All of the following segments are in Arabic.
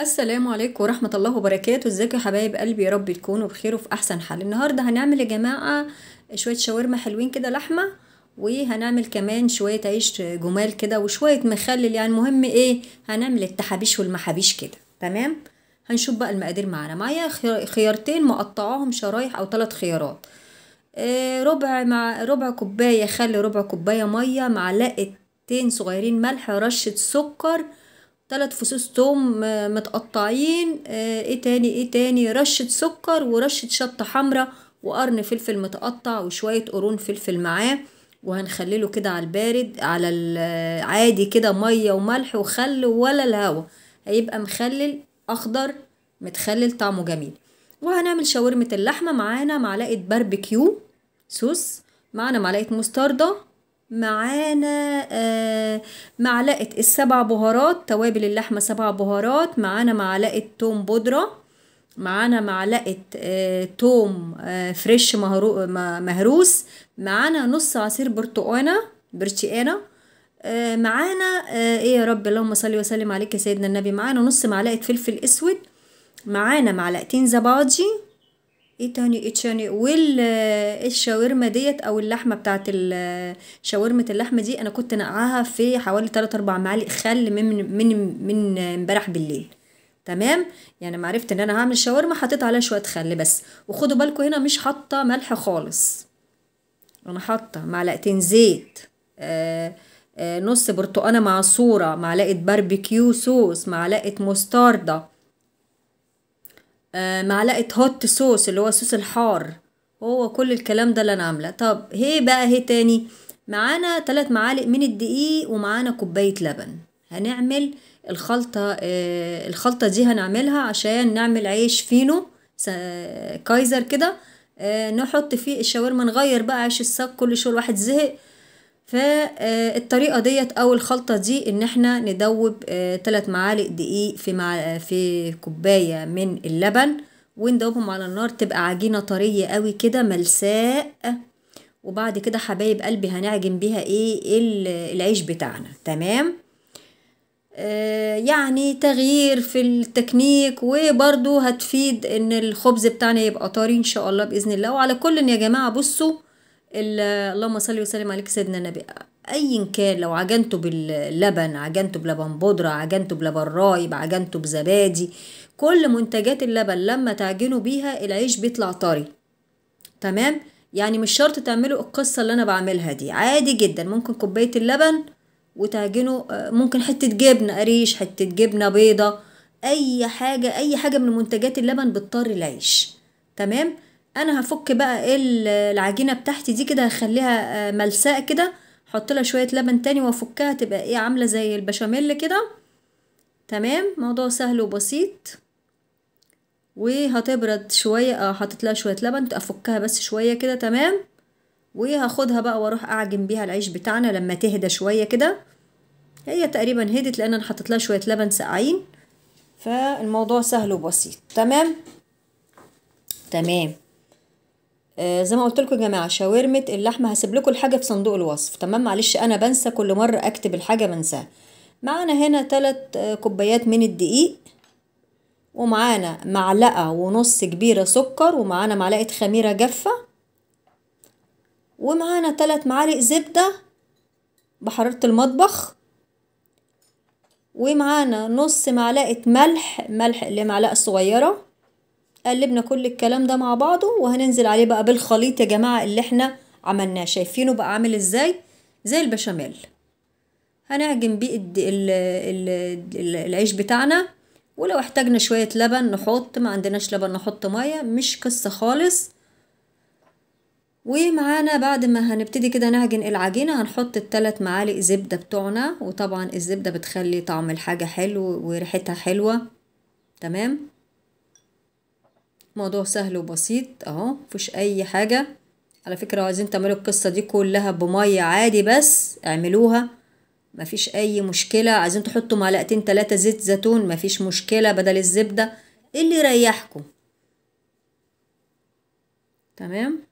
السلام عليكم ورحمة الله وبركاته ازيكم يا حبايب قلبي يا رب تكونوا بخير وفي أحسن حال النهاردة هنعمل يا جماعة شوية شاورما حلوين كده لحمة وهنعمل كمان شوية عيش جمال كده وشوية مخلل يعني المهم ايه هنعمل التحابيش والمحابيش كده تمام هنشوف بقى المقادير معانا معايا خيارتين مقطعاهم شرايح أو ثلاث خيارات آه، ربع مع ربع كوباية خل ربع كوباية مية معلقتين صغيرين ملح رشة سكر ثلاث فصوص توم آه، متقطعين آه، ايه تاني ايه تاني رشة سكر ورشة شطة حمرا وقرن فلفل متقطع وشوية قرون فلفل معاه وهنخلله كده على البارد على العادي آه، كده مية وملح وخل ولا الهوا هيبقى مخلل اخضر متخلل طعمه جميل وهنعمل شاورمة اللحمة معانا معلقة باربيكيو سوس معانا معلقة مستردة معانا آه، معلقة السبع بهارات توابل اللحمة سبع بهارات معانا معلقة توم بودرة معانا معلقة آه، توم آه، فريش مهروس معانا نص عصير برتقانة برتقانة معانا ايه يا رب اللهم صل وسلم عليك يا سيدنا النبي معانا نص معلقة فلفل اسود معانا معلقتين زبادي ايه تاني ايه تاني والشاورما ديت او اللحمه بتاعت شاورمه اللحمه دي انا كنت نقعها في حوالي 3 4 معالق خل من من من امبارح بالليل تمام يعني ما عرفت ان انا هعمل شاورما حطيت عليها شويه خل بس وخدوا بالكم هنا مش حاطه ملح خالص انا حاطه معلقتين زيت آآ آه، آآ آه، نص برتقانه معصوره معلقه باربيكيو صوص معلقه مستردة معلقه هوت صوص اللي هو الصوص الحار هو كل الكلام ده اللي انا عامله طب هي بقى هي تاني معانا ثلاث معالق من الدقيق ومعانا كوبايه لبن هنعمل الخلطه آه، الخلطه دي هنعملها عشان نعمل عيش فينو كايزر كده آه، نحط فيه الشاورما نغير بقى عيش الساق كل شويه الواحد زهق فالطريقة ديت أو الخلطة دي إن احنا ندوب آه، تلات معالق دقيق في مع في كوباية من اللبن وندوبهم على النار تبقى عجينة طرية قوي كده ملساء وبعد كده حبايب قلبي هنعجن بيها ايه العيش بتاعنا تمام آه، يعني تغيير في التكنيك وبرضو هتفيد ان الخبز بتاعنا يبقى طري ان شاء الله باذن الله وعلى كل يا جماعه بصوا اللهم صل وسلم عليك سيدنا النبي ايا كان لو عجنته باللبن عجنته بلبن بودره عجنته بلبن رايب عجنته بزبادي كل منتجات اللبن لما تعجنوا بيها العيش بيطلع طري تمام يعني مش شرط تعملوا القصه اللي انا بعملها دي عادي جدا ممكن كوبايه اللبن وتعجنوا آه، ممكن حته جبنه قريش حته جبنه بيضه اي حاجه اي حاجه من منتجات اللبن بتطري العيش تمام انا هفك بقى ايه العجينه بتاعتي دي كده هخليها آه، ملساء كده احط لها شويه لبن تاني وافكها تبقى ايه عامله زي البشاميل كده تمام موضوع سهل وبسيط وهتبرد شويه اه حطيت لها شويه لبن افكها بس شويه كده تمام وهاخدها بقى واروح اعجن بيها العيش بتاعنا لما تهدى شويه كده هي تقريبا هدت لان انا حطيت لها شويه لبن ساقعين فالموضوع سهل وبسيط تمام تمام آه، زي ما قلت لكم يا جماعه شاورمه اللحمه هسيب لكم الحاجه في صندوق الوصف تمام معلش انا بنسى كل مره اكتب الحاجه بنساها معانا هنا تلات آه، كوبايات من الدقيق ومعانا معلقة ونص كبيرة سكر ومعانا معلقة خميرة جافة ومعانا تلات معالق زبدة بحرارة المطبخ ومعانا نص معلقة ملح ملح اللي معلقة صغيرة قلبنا كل الكلام ده مع بعضه وهننزل عليه بقى بالخليط يا جماعة اللي احنا عملناه شايفينه بقى عامل ازاي زي البشاميل هنعجن بيه ال... العيش بتاعنا ولو احتاجنا شوية لبن نحط ما عندناش لبن نحط مية مش قصة خالص ومعانا بعد ما هنبتدي كده نعجن العجينة هنحط التلات معالق زبدة بتوعنا وطبعا الزبدة بتخلي طعم الحاجة حلو وريحتها حلوة تمام موضوع سهل وبسيط اهو مفيش اي حاجه على فكره عايزين تعملوا القصه دي كلها بميه عادي بس اعملوها مفيش اي مشكله عايزين تحطوا معلقتين تلاتة زيت زيتون مفيش مشكله بدل الزبده اللي يريحكم تمام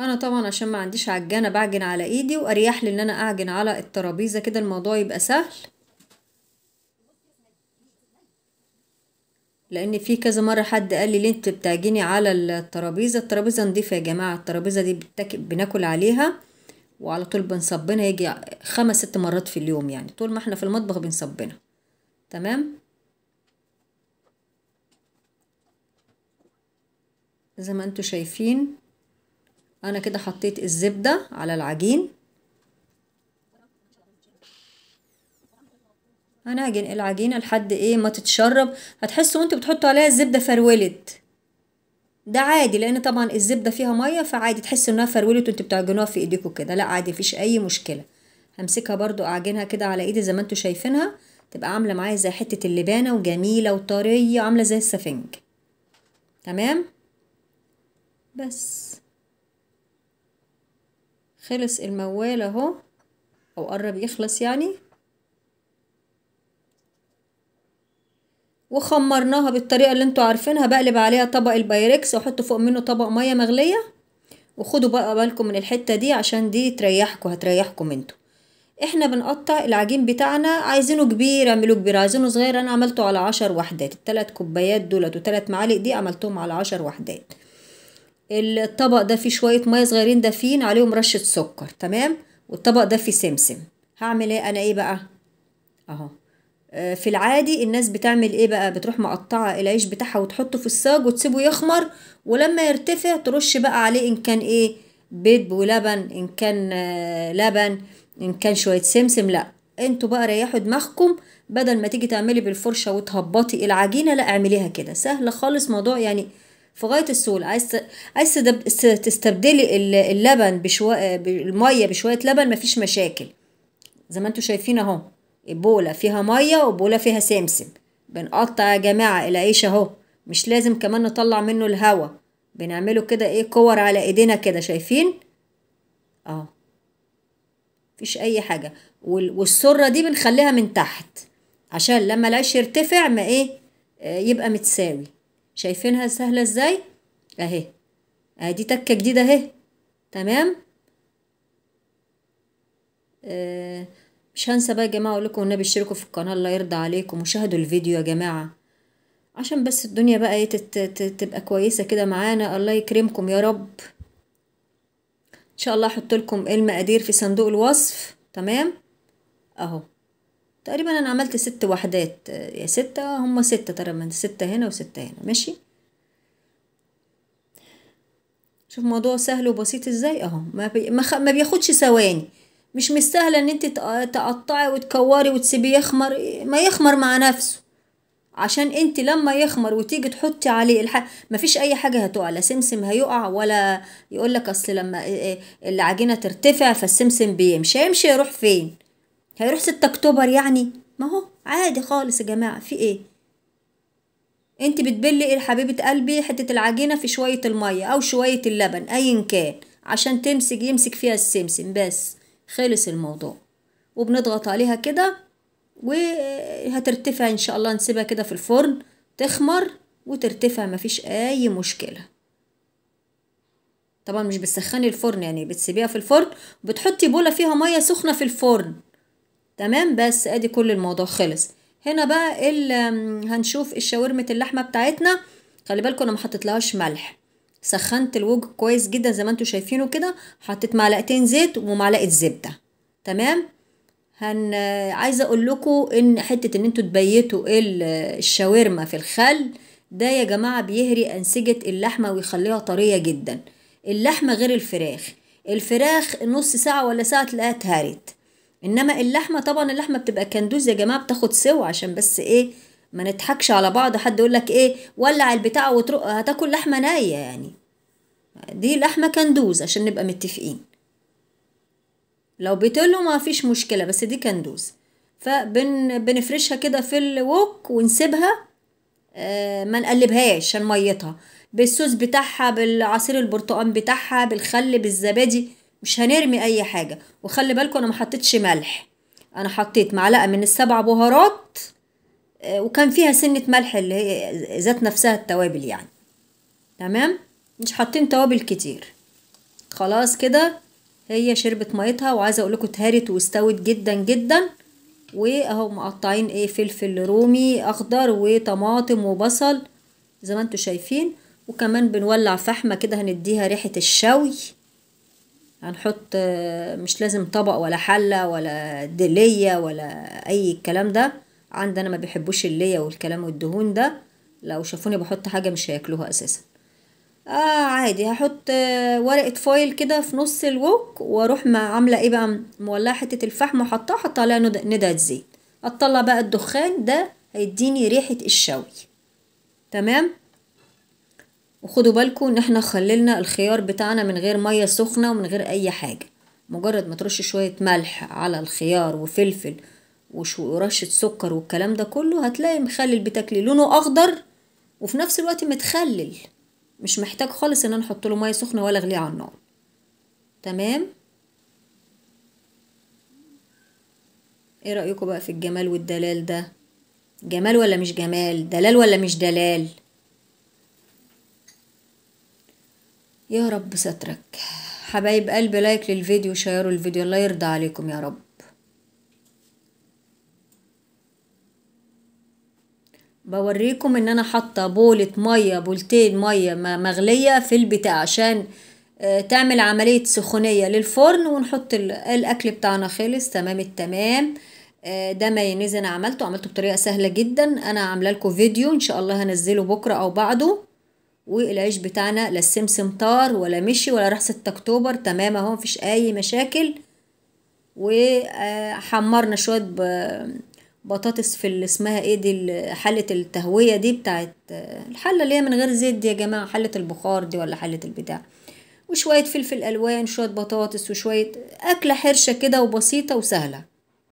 انا طبعا عشان ما عنديش عجانه بعجن على ايدي واريح لي ان انا اعجن على الترابيزه كده الموضوع يبقى سهل لان في كذا مره حد قال لي ليه انت بتعجني على الترابيزه الترابيزه نضيفه يا جماعه الترابيزه دي بتك... بناكل عليها وعلى طول بنصبنا يجي خمس ست مرات في اليوم يعني طول ما احنا في المطبخ بنصبنا تمام زي ما انتوا شايفين انا كده حطيت الزبده على العجين هنعجن العجينة لحد ايه ما تتشرب هتحسوا وانتوا بتحطوا عليها الزبدة فرولت ده عادي لان طبعا الزبدة فيها مية فعادي تحس انها فرولت وانتوا بتعجنوها في ايديكوا كده لا عادي مفيش اي مشكلة همسكها برضو اعجنها كده على ايدي زي ما انتوا شايفينها تبقى عاملة معايا زي حتة اللبانة وجميلة وطرية عاملة زي السفنج تمام بس خلص الموال اهو او قرب يخلص يعني وخمرناها بالطريقة اللي انتوا عارفينها بقلب عليها طبق البايركس واحط فوق منه طبق مية مغلية وخدوا بقى بالكم من الحتة دي عشان دي تريحكم هتريحكم انتوا احنا بنقطع العجين بتاعنا عايزينه كبير اعملوه كبير عايزينه صغير انا عملته على عشر وحدات التلات كوبايات دولت وتلات معالق دي عملتهم على عشر وحدات الطبق ده فيه شوية مية صغيرين دافين عليهم رشة سكر تمام والطبق ده فيه سمسم هعمل ايه انا ايه بقى اهو آه، في العادي الناس بتعمل ايه بقى بتروح مقطعه العيش بتاعها وتحطه في الصاج وتسيبه يخمر ولما يرتفع ترش بقى عليه ان كان ايه بيض ولبن ان كان آه، لبن ان كان شويه سمسم لا انتوا بقى ريحوا دماغكم بدل ما تيجي تعملي بالفرشه وتهبطي العجينه لا اعمليها كده سهله خالص موضوع يعني في غايه السهوله عايز عايز تستبدلي اللبن بشويه الميه بشويه لبن مفيش مشاكل زي ما انتوا شايفين اهو بولة فيها مية وبولة فيها سمسم بنقطع يا جماعة العيش اهو مش لازم كمان نطلع منه الهوا بنعمله كده ايه كور على ايدينا كده شايفين اه مفيش اي حاجة والسرة دي بنخليها من تحت عشان لما العيش يرتفع ما ايه آه يبقى متساوي شايفينها سهلة ازاي اهي ادي تكة جديدة اهي تمام آه مش هنسى بقى يا جماعة أقول لكم والنبي اشتركوا في القناة الله يرضى عليكم وشاهدوا الفيديو يا جماعة عشان بس الدنيا بقى ايه تبقى كويسة كده معانا الله يكرمكم يا رب ان شاء الله احط لكم المقادير في صندوق الوصف تمام اهو تقريبا انا عملت ست وحدات يا ستة آه، هما ستة ترى من ستة هنا وستة هنا ماشي شوف موضوع سهل وبسيط ازاي اهو ما, بي... ما, خ... ما بياخدش ثواني مش مستاهله ان انت تقطعي وتكوري وتسيبيه يخمر ما يخمر مع نفسه عشان انت لما يخمر وتيجي تحطي عليه الح... مفيش اي حاجه هتقع لا سمسم هيقع ولا يقول لك اصل لما العجينه ترتفع فالسمسم بيمشي هيمشي يروح فين هيروح 6 اكتوبر يعني ما هو عادي خالص يا جماعه في ايه انت بتبلي ايه حبيبه قلبي حته العجينه في شويه الميه او شويه اللبن ايا كان عشان تمسك يمسك فيها السمسم بس خلص الموضوع وبنضغط عليها كده وهترتفع ان شاء الله نسيبها كده في الفرن تخمر وترتفع مفيش اي مشكله طبعا مش بتسخني الفرن يعني بتسيبيها في الفرن وبتحطي بوله فيها ميه سخنه في الفرن تمام بس ادي كل الموضوع خلص هنا بقى هنشوف الشاورمه اللحمه بتاعتنا خلي بالكم انا ما لهاش ملح سخنت الوجه كويس جدا زي ما انتوا شايفينه كده حطيت معلقتين زيت ومعلقه زبده تمام هن عايزه اقول لكم ان حته ان انتوا تبيتوا الشاورما في الخل ده يا جماعه بيهري انسجه اللحمه ويخليها طريه جدا اللحمه غير الفراخ الفراخ نص ساعه ولا ساعه تلاقيها اتهرت انما اللحمه طبعا اللحمه بتبقى كندوز يا جماعه بتاخد سوا عشان بس ايه ما نضحكش على بعض حد يقول لك ايه ولع البتاع وترق هتاكل لحمه نيه يعني دي لحمه كندوز عشان نبقى متفقين لو بتقول ما فيش مشكله بس دي كندوز فبن بنفرشها كده في الوك ونسيبها آه، ما نقلبهاش عشان ميتها بالصوص بتاعها بالعصير البرتقال بتاعها بالخل بالزبادي مش هنرمي اي حاجه وخلي بالكم انا ما حطيتش ملح انا حطيت معلقه من السبع بهارات وكان فيها سنة ملح اللي هي ذات نفسها التوابل يعني تمام مش حاطين توابل كتير خلاص كده هي شربت ميتها وعايزه اقول لكم اتهرت واستوت جدا جدا واهو مقطعين ايه فلفل رومي اخضر وطماطم وبصل زي ما انتم شايفين وكمان بنولع فحمه كده هنديها ريحه الشوي هنحط آه، مش لازم طبق ولا حله ولا دليه ولا اي الكلام ده عندنا ما بيحبوش اللية والكلام والدهون ده لو شافوني بحط حاجة مش هياكلوها أساسا آه عادي هحط آه، ورقة فايل كده في نص الوك واروح عاملة ايه بقى مولعة حتة الفحم وحطها حط عليها ندعة زيت اطلع بقى الدخان ده هيديني ريحة الشوي تمام وخدوا بالكم ان احنا خللنا الخيار بتاعنا من غير مية سخنة ومن غير اي حاجة مجرد ما ترش شوية ملح على الخيار وفلفل ورشه سكر والكلام ده كله هتلاقي مخلل بتاكلي لونه اخضر وفي نفس الوقت متخلل مش محتاج خالص ان انا احط له ميه سخنه ولا اغليه على النار تمام ايه رايكم بقى في الجمال والدلال ده جمال ولا مش جمال دلال ولا مش دلال يا رب سترك حبايب قلبي لايك للفيديو وشيروا الفيديو الله يرضى عليكم يا رب بوريكم ان انا حاطه بولة ميه بولتين ميه مغليه في البتاع عشان آه، تعمل عملية سخونية للفرن ونحط الاكل بتاعنا خلص تمام التمام آه، ده مايونيز انا عملته عملته بطريقة سهلة جدا انا عامله لكم فيديو ان شاء الله هنزله بكرة او بعده والعيش بتاعنا لا السمسم طار ولا مشي ولا راح 6 اكتوبر تمام اهو مفيش اي مشاكل وحمرنا شويه بطاطس في اللي اسمها ايه دي حله التهويه دي بتاعت الحله اللي هي من غير زيت دي يا جماعه حله البخار دي ولا حله البتاع وشويه فلفل الوان شويه بطاطس وشويه اكله حرشه كده وبسيطه وسهله